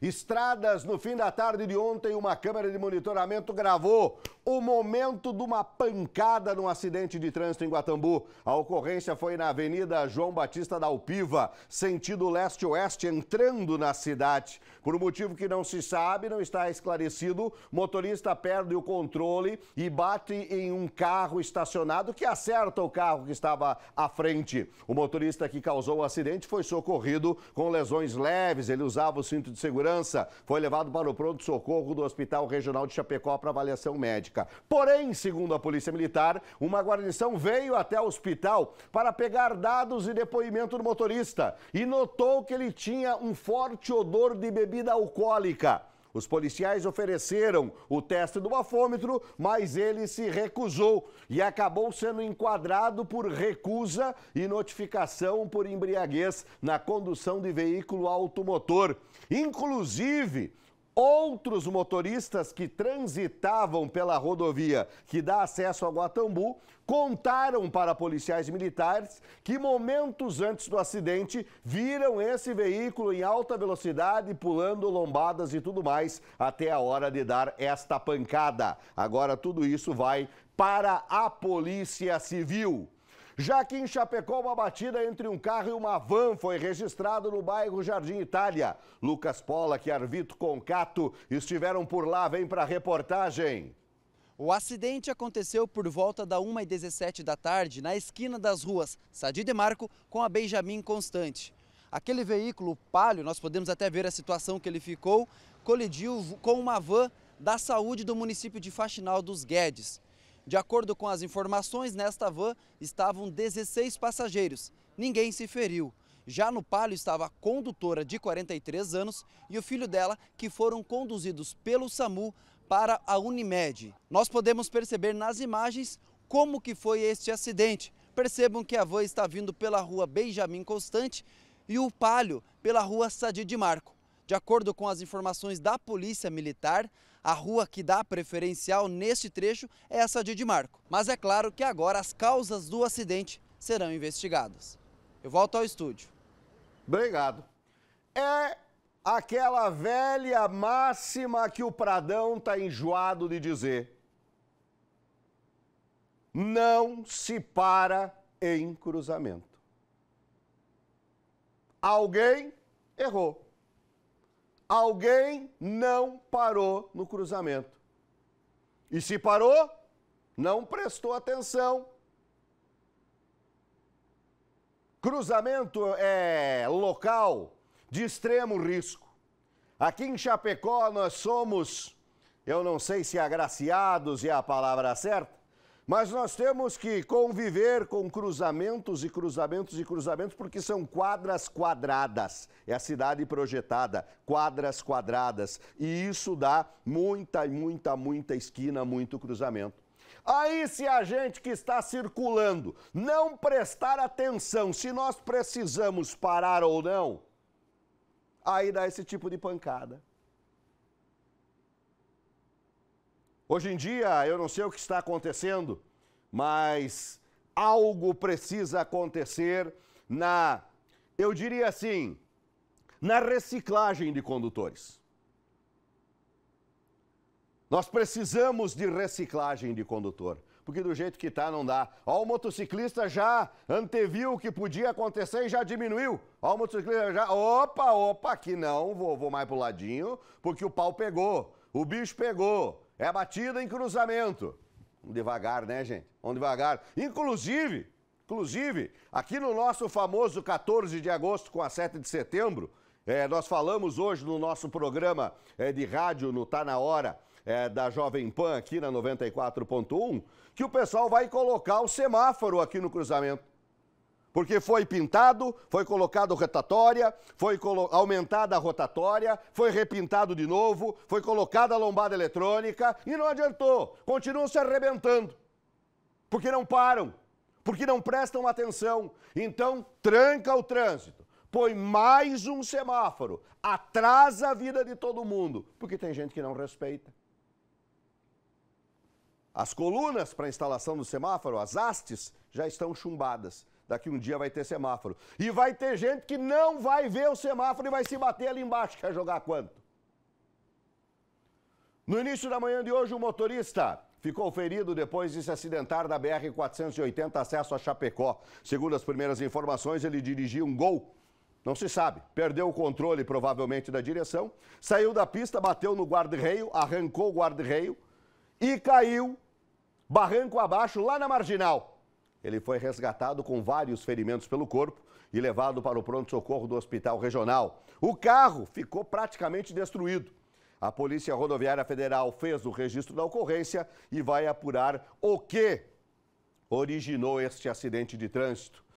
Estradas, no fim da tarde de ontem, uma câmera de monitoramento gravou o momento de uma pancada num acidente de trânsito em Guatambu. A ocorrência foi na Avenida João Batista da Alpiva, sentido leste-oeste, entrando na cidade. Por um motivo que não se sabe, não está esclarecido, motorista perde o controle e bate em um carro estacionado que acerta o carro que estava à frente. O motorista que causou o acidente foi socorrido com lesões leves, ele usava o cinto de segurança segurança, foi levado para o pronto-socorro do Hospital Regional de Chapecó para avaliação médica. Porém, segundo a Polícia Militar, uma guarnição veio até o hospital para pegar dados e depoimento do motorista e notou que ele tinha um forte odor de bebida alcoólica. Os policiais ofereceram o teste do bafômetro, mas ele se recusou e acabou sendo enquadrado por recusa e notificação por embriaguez na condução de veículo automotor. Inclusive, Outros motoristas que transitavam pela rodovia que dá acesso a Guatambu contaram para policiais militares que momentos antes do acidente viram esse veículo em alta velocidade pulando lombadas e tudo mais até a hora de dar esta pancada. Agora tudo isso vai para a Polícia Civil. Já que em Chapecó, uma batida entre um carro e uma van foi registrada no bairro Jardim Itália. Lucas Pola e Arvito Concato estiveram por lá. Vem para a reportagem. O acidente aconteceu por volta da 1h17 da tarde, na esquina das ruas Sadi de Marco com a Benjamin Constante. Aquele veículo palio, nós podemos até ver a situação que ele ficou, colidiu com uma van da saúde do município de Faxinal dos Guedes. De acordo com as informações, nesta van estavam 16 passageiros. Ninguém se feriu. Já no palio estava a condutora de 43 anos e o filho dela, que foram conduzidos pelo SAMU para a Unimed. Nós podemos perceber nas imagens como que foi este acidente. Percebam que a van está vindo pela rua Benjamin Constante e o palio pela rua Sadi de Marco. De acordo com as informações da Polícia Militar, a rua que dá preferencial neste trecho é essa de Dimarco. Mas é claro que agora as causas do acidente serão investigadas. Eu volto ao estúdio. Obrigado. É aquela velha máxima que o Pradão está enjoado de dizer. Não se para em cruzamento. Alguém errou. Alguém não parou no cruzamento. E se parou, não prestou atenção. Cruzamento é local de extremo risco. Aqui em Chapecó nós somos, eu não sei se agraciados é a palavra certa, mas nós temos que conviver com cruzamentos e cruzamentos e cruzamentos, porque são quadras quadradas. É a cidade projetada, quadras quadradas. E isso dá muita, muita, muita esquina, muito cruzamento. Aí, se a gente que está circulando não prestar atenção se nós precisamos parar ou não, aí dá esse tipo de pancada. Hoje em dia, eu não sei o que está acontecendo, mas algo precisa acontecer na, eu diria assim, na reciclagem de condutores. Nós precisamos de reciclagem de condutor, porque do jeito que está não dá. Ó, o motociclista já anteviu o que podia acontecer e já diminuiu. Ó, o motociclista já, opa, opa, aqui não, vou, vou mais pro ladinho, porque o pau pegou, o bicho pegou. É batida em cruzamento. Devagar, né, gente? Vamos devagar. Inclusive, inclusive, aqui no nosso famoso 14 de agosto com a 7 de setembro, é, nós falamos hoje no nosso programa é, de rádio no Tá Na Hora é, da Jovem Pan aqui na 94.1 que o pessoal vai colocar o semáforo aqui no cruzamento. Porque foi pintado, foi colocado rotatória, foi colo aumentada a rotatória, foi repintado de novo, foi colocada a lombada eletrônica e não adiantou. Continuam se arrebentando. Porque não param, porque não prestam atenção. Então, tranca o trânsito põe mais um semáforo, atrasa a vida de todo mundo, porque tem gente que não respeita. As colunas para instalação do semáforo, as hastes, já estão chumbadas daqui um dia vai ter semáforo. E vai ter gente que não vai ver o semáforo e vai se bater ali embaixo, quer jogar quanto? No início da manhã de hoje, o um motorista ficou ferido depois de se acidentar na BR-480 acesso a Chapecó. Segundo as primeiras informações, ele dirigia um gol. Não se sabe. Perdeu o controle, provavelmente, da direção. Saiu da pista, bateu no guarda-reio, arrancou o guarda-reio e caiu barranco abaixo lá na marginal. Ele foi resgatado com vários ferimentos pelo corpo e levado para o pronto-socorro do hospital regional. O carro ficou praticamente destruído. A Polícia Rodoviária Federal fez o registro da ocorrência e vai apurar o que originou este acidente de trânsito.